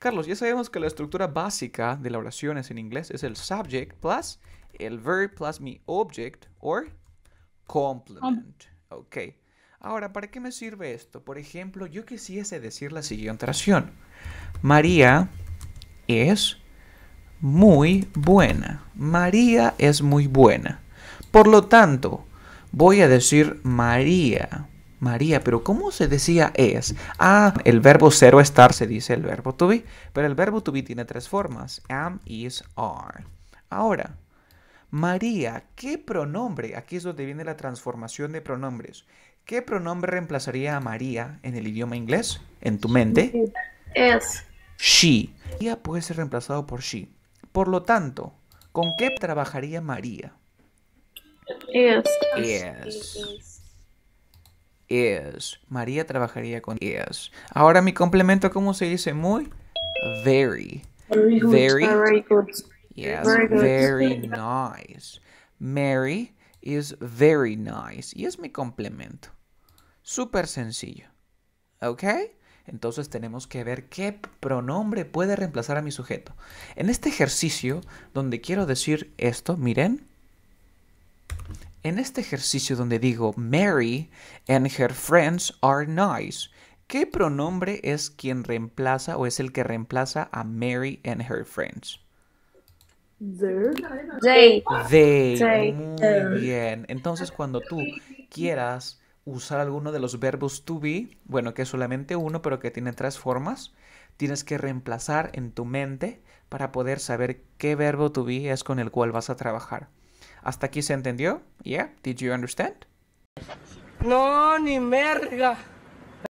Carlos, ya sabemos que la estructura básica de la oración es en inglés es el subject plus el verb plus mi object or complement. Ok. Ahora, ¿para qué me sirve esto? Por ejemplo, yo quisiese decir la siguiente oración. María es muy buena. María es muy buena. Por lo tanto, voy a decir María María, pero ¿cómo se decía es? Ah, el verbo ser o estar se dice el verbo to be, pero el verbo to be tiene tres formas, am, is, are. Ahora, María, ¿qué pronombre? Aquí es donde viene la transformación de pronombres. ¿Qué pronombre reemplazaría a María en el idioma inglés? En tu mente. Es. She. María puede ser reemplazado por she. Por lo tanto, ¿con qué trabajaría María? Es. Yes is. María trabajaría con is. Ahora mi complemento, ¿cómo se dice? Muy. Very. Very. Good, Yes, very, good. very nice. Mary is very nice. Y es mi complemento. Súper sencillo. ¿Ok? Entonces tenemos que ver qué pronombre puede reemplazar a mi sujeto. En este ejercicio, donde quiero decir esto, miren, en este ejercicio donde digo Mary and her friends are nice, ¿qué pronombre es quien reemplaza o es el que reemplaza a Mary and her friends? They. They. They. Muy bien. Entonces, cuando tú quieras usar alguno de los verbos to be, bueno, que es solamente uno, pero que tiene tres formas, tienes que reemplazar en tu mente para poder saber qué verbo to be es con el cual vas a trabajar. ¿Hasta aquí se entendió? Yeah, did you understand? No, ni merga.